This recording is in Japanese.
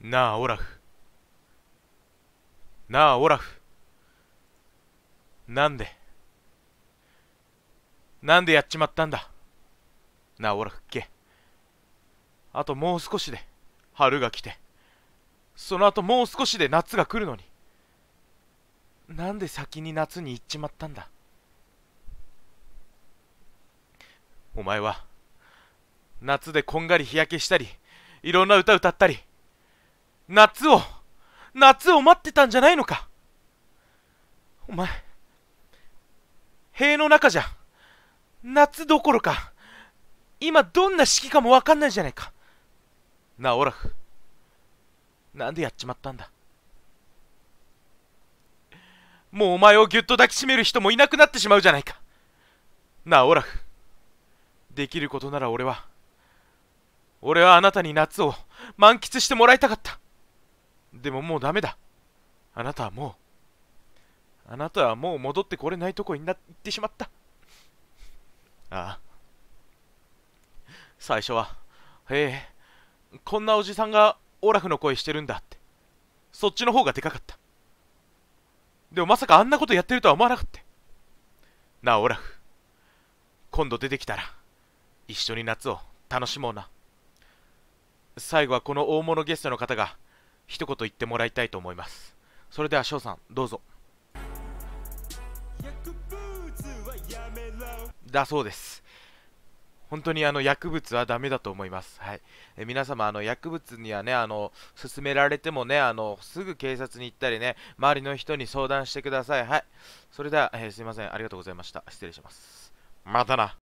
なあ、オラフ。なあ、オラフ。なんでなんでやっちまったんだなあ、オラフっけ。あともう少しで春が来て、その後もう少しで夏が来るのに。なんで先に夏に行っちまったんだお前は夏でこんがり日焼けしたりいろんな歌歌ったり夏を夏を待ってたんじゃないのかお前塀の中じゃ夏どころか今どんな式かもわかんないじゃないかなあオラフなんでやっちまったんだもうお前をぎゅっと抱きしめる人もいなくなってしまうじゃないかなあオラフできることなら俺は俺はあなたに夏を満喫してもらいたかったでももうダメだ。あなたはもう、あなたはもう戻ってこれないとこになってしまった。ああ。最初は、へえ、こんなおじさんがオラフの声してるんだって。そっちの方がでかかった。でもまさかあんなことやってるとは思わなかった。なあ、オラフ。今度出てきたら、一緒に夏を楽しもうな。最後はこの大物ゲストの方が、一言言ってもらいたいと思いますそれでは翔さんどうぞだそうです本当にあの薬物はダメだと思います。はい、え皆様あの薬物にはねあの勧められてもねあのすぐ警察に行ったりね周りの人に相談してください。はい、それでは、えー、すいませんありがとうございました失礼します。またな。